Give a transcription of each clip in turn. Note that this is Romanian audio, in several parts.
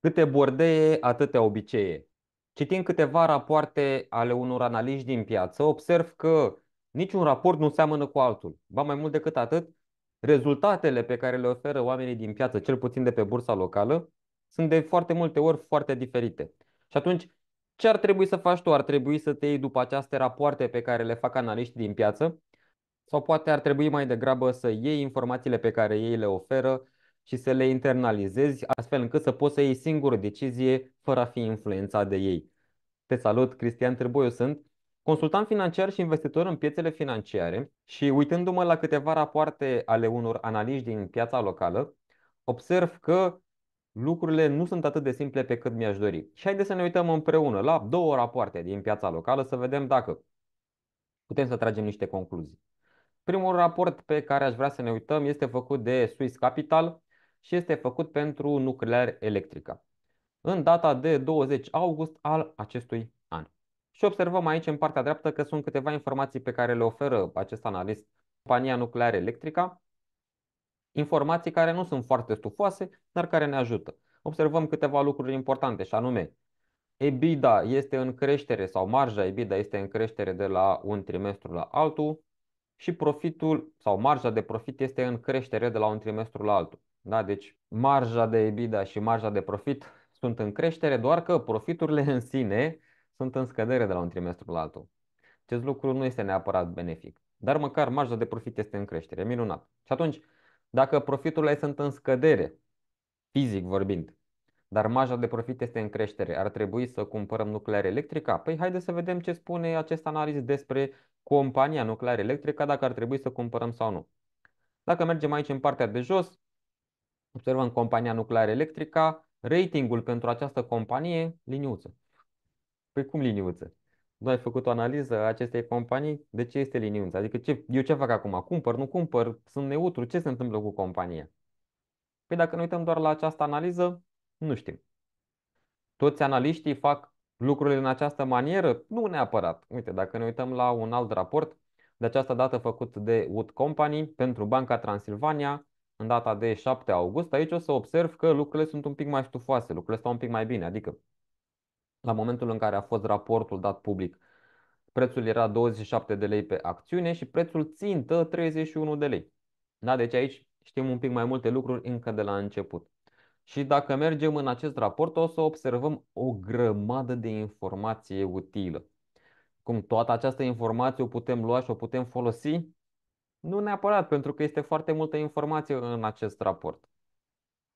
Câte bordeie, atâtea obicei. Citind câteva rapoarte ale unor analiști din piață, observ că niciun raport nu seamănă cu altul. Ba mai mult decât atât, rezultatele pe care le oferă oamenii din piață, cel puțin de pe bursa locală, sunt de foarte multe ori foarte diferite. Și atunci, ce ar trebui să faci tu? Ar trebui să te iei după aceste rapoarte pe care le fac analiștii din piață? Sau poate ar trebui mai degrabă să iei informațiile pe care ei le oferă și să le internalizezi astfel încât să poți să iei singură decizie fără a fi influențat de ei. Te salut, Cristian Târboiu sunt, consultant financiar și investitor în piețele financiare și uitându-mă la câteva rapoarte ale unor analiști din piața locală, observ că lucrurile nu sunt atât de simple pe cât mi-aș dori. Și haideți să ne uităm împreună la două rapoarte din piața locală să vedem dacă putem să tragem niște concluzii. Primul raport pe care aș vrea să ne uităm este făcut de Swiss Capital și este făcut pentru nuclear electrică. În data de 20 august al acestui an. Și observăm aici în partea dreaptă că sunt câteva informații pe care le oferă acest analist compania nuclear electrică, informații care nu sunt foarte stufoase, dar care ne ajută. Observăm câteva lucruri importante și anume EBITDA este în creștere sau marja EBITDA este în creștere de la un trimestru la altul și profitul sau marja de profit este în creștere de la un trimestru la altul. Da? Deci marja de EBITDA și marja de profit sunt în creștere, doar că profiturile în sine sunt în scădere de la un trimestru la altul. Acest lucru nu este neapărat benefic, dar măcar marja de profit este în creștere, minunat. Și atunci, dacă profiturile sunt în scădere, fizic vorbind, dar marja de profit este în creștere, ar trebui să cumpărăm nuclear electrica? Păi haideți să vedem ce spune acest analiz despre compania nuclear electrica, dacă ar trebui să cumpărăm sau nu. Dacă mergem aici în partea de jos, observăm compania nucleară electrica, ratingul pentru această companie, liniuță. Păi cum liniuță? Noi ai făcut o analiză a acestei companii, de ce este liniuță? Adică ce, eu ce fac acum? Cumpăr, nu cumpăr, sunt neutru, ce se întâmplă cu compania? Păi dacă ne uităm doar la această analiză, nu știm. Toți analiștii fac lucrurile în această manieră? Nu neapărat. Uite, dacă ne uităm la un alt raport, de această dată făcut de Wood Company pentru Banca Transilvania, în data de 7 august, aici o să observ că lucrurile sunt un pic mai stufoase, lucrurile stau un pic mai bine, adică la momentul în care a fost raportul dat public, prețul era 27 de lei pe acțiune și prețul țintă 31 de lei. Da? Deci aici știm un pic mai multe lucruri încă de la început. Și dacă mergem în acest raport, o să observăm o grămadă de informație utilă. Cum toată această informație o putem lua și o putem folosi? Nu neapărat, pentru că este foarte multă informație în acest raport.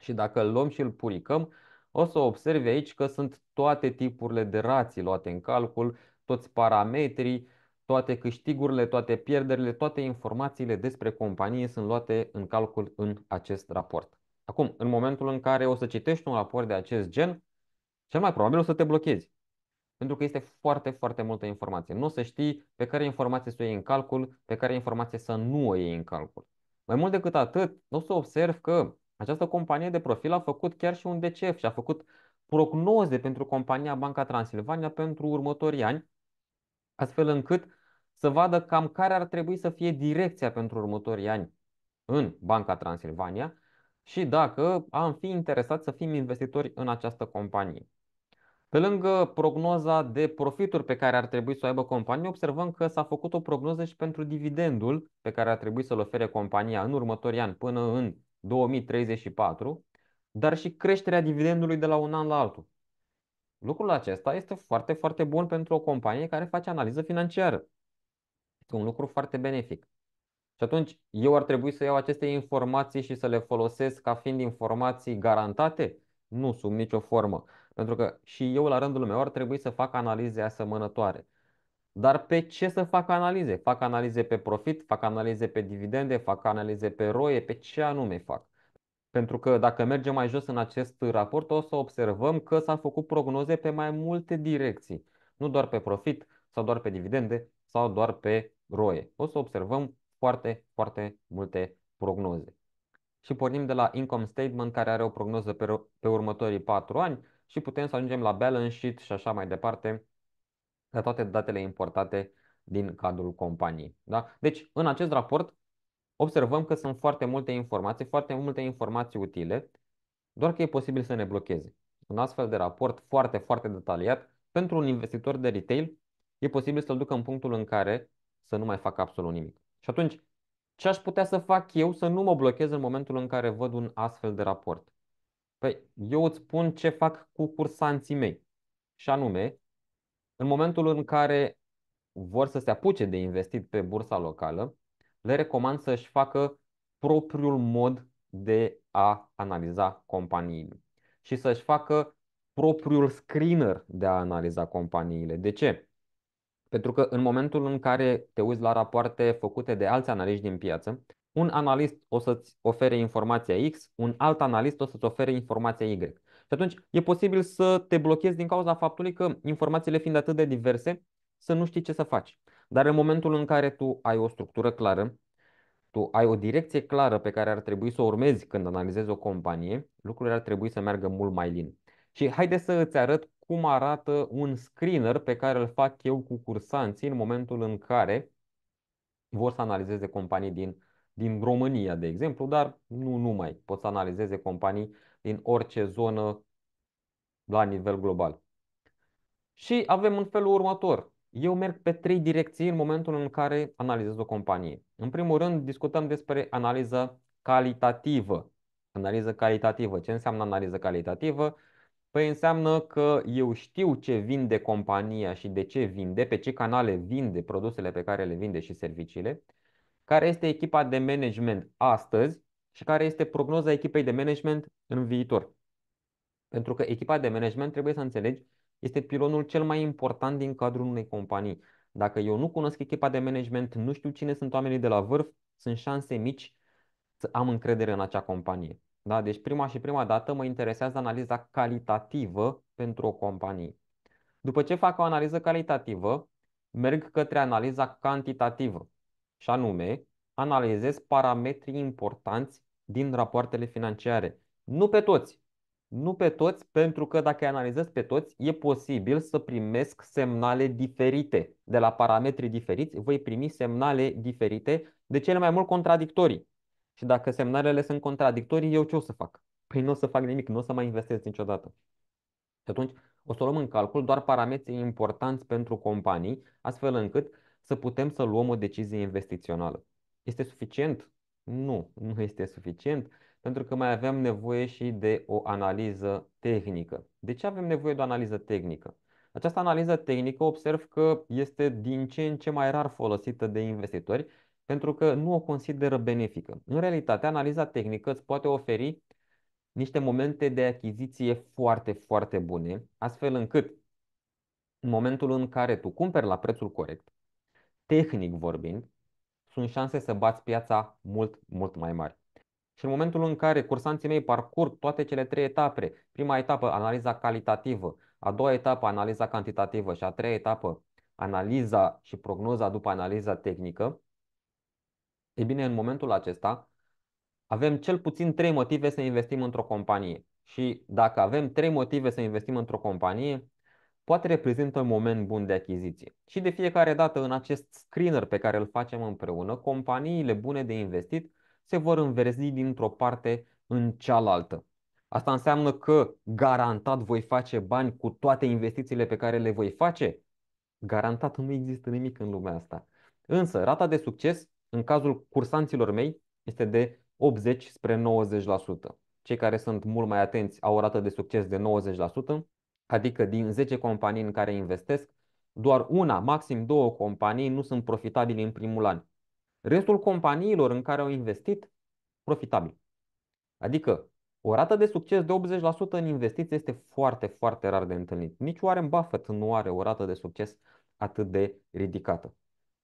Și dacă îl luăm și îl puricăm, o să observi aici că sunt toate tipurile de rații luate în calcul, toți parametrii, toate câștigurile, toate pierderile, toate informațiile despre companie sunt luate în calcul în acest raport. Acum, în momentul în care o să citești un raport de acest gen, cel mai probabil o să te blochezi. Pentru că este foarte, foarte multă informație. Nu o să știi pe care informație să o iei în calcul, pe care informație să nu o iei în calcul. Mai mult decât atât, o să observ că această companie de profil a făcut chiar și un DCF și a făcut prognoze pentru compania Banca Transilvania pentru următorii ani, astfel încât să vadă cam care ar trebui să fie direcția pentru următorii ani în Banca Transilvania și dacă am fi interesat să fim investitori în această companie. Pe lângă prognoza de profituri pe care ar trebui să o aibă compania, observăm că s-a făcut o prognoză și pentru dividendul pe care ar trebui să-l ofere compania în următorii ani până în 2034, dar și creșterea dividendului de la un an la altul. Lucrul acesta este foarte, foarte bun pentru o companie care face analiză financiară. Este un lucru foarte benefic. Și atunci eu ar trebui să iau aceste informații și să le folosesc ca fiind informații garantate? Nu, sub nicio formă. Pentru că și eu, la rândul meu, ar trebui să fac analize asemănătoare. Dar pe ce să fac analize? Fac analize pe profit, fac analize pe dividende, fac analize pe roie, pe ce anume fac? Pentru că dacă mergem mai jos în acest raport, o să observăm că s-au făcut prognoze pe mai multe direcții, nu doar pe profit sau doar pe dividende sau doar pe roie. O să observăm foarte, foarte multe prognoze. Și pornim de la income statement care are o prognoză pe, pe următorii 4 ani, și putem să ajungem la balance sheet și așa mai departe, la toate datele importate din cadrul companiei. Da? Deci, în acest raport observăm că sunt foarte multe informații, foarte multe informații utile, doar că e posibil să ne blocheze. Un astfel de raport foarte, foarte detaliat, pentru un investitor de retail, e posibil să-l ducă în punctul în care să nu mai facă absolut nimic. Și atunci, ce aș putea să fac eu să nu mă blochez în momentul în care văd un astfel de raport? Păi, eu îți spun ce fac cu cursanții mei. Și anume, în momentul în care vor să se apuce de investit pe bursa locală, le recomand să-și facă propriul mod de a analiza companiile și să-și facă propriul screener de a analiza companiile. De ce? Pentru că în momentul în care te uiți la rapoarte făcute de alți analiști din piață, un analist o să-ți ofere informația X, un alt analist o să-ți ofere informația Y. Și atunci e posibil să te blochezi din cauza faptului că informațiile fiind atât de diverse, să nu știi ce să faci. Dar în momentul în care tu ai o structură clară, tu ai o direcție clară pe care ar trebui să o urmezi când analizezi o companie, lucrurile ar trebui să meargă mult mai lin. Și haide să îți arăt cum arată un screener pe care îl fac eu cu cursanții în momentul în care vor să analizeze companii din din România, de exemplu, dar nu numai. Poți să analizeze companii din orice zonă la nivel global. Și avem în felul următor. Eu merg pe trei direcții în momentul în care analizez o companie. În primul rând, discutăm despre analiză calitativă. Analiză calitativă. Ce înseamnă analiză calitativă? Păi înseamnă că eu știu ce vinde compania și de ce vinde, pe ce canale vinde produsele pe care le vinde și serviciile care este echipa de management astăzi și care este prognoza echipei de management în viitor. Pentru că echipa de management, trebuie să înțelegi, este pilonul cel mai important din cadrul unei companii. Dacă eu nu cunosc echipa de management, nu știu cine sunt oamenii de la vârf, sunt șanse mici să am încredere în acea companie. Da? Deci prima și prima dată mă interesează analiza calitativă pentru o companie. După ce fac o analiză calitativă, merg către analiza cantitativă și anume analizez parametrii importanți din rapoartele financiare. Nu pe toți. Nu pe toți, pentru că dacă îi analizez pe toți, e posibil să primesc semnale diferite. De la parametri diferiți, voi primi semnale diferite, de cele mai mult contradictorii. Și dacă semnalele sunt contradictorii, eu ce o să fac? Păi nu o să fac nimic, nu o să mai investesc niciodată. Și atunci o să luăm în calcul doar parametrii importanți pentru companii, astfel încât să putem să luăm o decizie investițională. Este suficient? Nu, nu este suficient, pentru că mai avem nevoie și de o analiză tehnică. De ce avem nevoie de o analiză tehnică? Această analiză tehnică observ că este din ce în ce mai rar folosită de investitori pentru că nu o consideră benefică. În realitate, analiza tehnică îți poate oferi niște momente de achiziție foarte, foarte bune, astfel încât în momentul în care tu cumperi la prețul corect, tehnic vorbind, sunt șanse să bați piața mult, mult mai mari. Și în momentul în care cursanții mei parcurg toate cele trei etape, prima etapă, analiza calitativă, a doua etapă, analiza cantitativă și a treia etapă, analiza și prognoza după analiza tehnică, e bine, în momentul acesta avem cel puțin trei motive să investim într-o companie. Și dacă avem trei motive să investim într-o companie, poate reprezintă un moment bun de achiziție. Și de fiecare dată în acest screener pe care îl facem împreună, companiile bune de investit se vor înverzi dintr-o parte în cealaltă. Asta înseamnă că garantat voi face bani cu toate investițiile pe care le voi face? Garantat nu există nimic în lumea asta. Însă, rata de succes, în cazul cursanților mei, este de 80 spre 90%. Cei care sunt mult mai atenți au o rată de succes de 90%, Adică din 10 companii în care investesc, doar una, maxim două companii nu sunt profitabile în primul an. Restul companiilor în care au investit, profitabil. Adică o rată de succes de 80% în investiții este foarte, foarte rar de întâlnit. Nici Warren Buffett nu are o rată de succes atât de ridicată.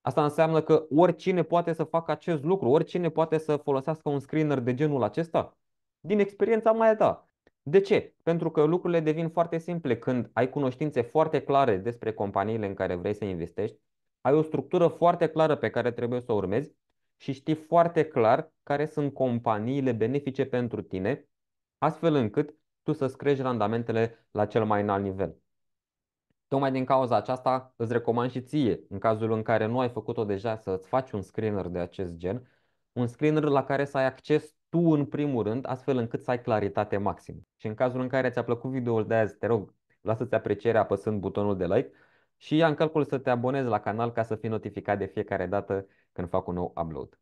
Asta înseamnă că oricine poate să facă acest lucru, oricine poate să folosească un screener de genul acesta. Din experiența mea, da. De ce? Pentru că lucrurile devin foarte simple când ai cunoștințe foarte clare despre companiile în care vrei să investești, ai o structură foarte clară pe care trebuie să o urmezi și știi foarte clar care sunt companiile benefice pentru tine, astfel încât tu să-ți crești randamentele la cel mai înalt nivel. Tocmai din cauza aceasta îți recomand și ție, în cazul în care nu ai făcut-o deja, să-ți faci un screener de acest gen, un screener la care să ai acces tu în primul rând, astfel încât să ai claritate maximă. Și în cazul în care ți-a plăcut videoul de azi, te rog, lasă-ți aprecierea apăsând butonul de like și ia în calcul să te abonezi la canal ca să fii notificat de fiecare dată când fac un nou upload.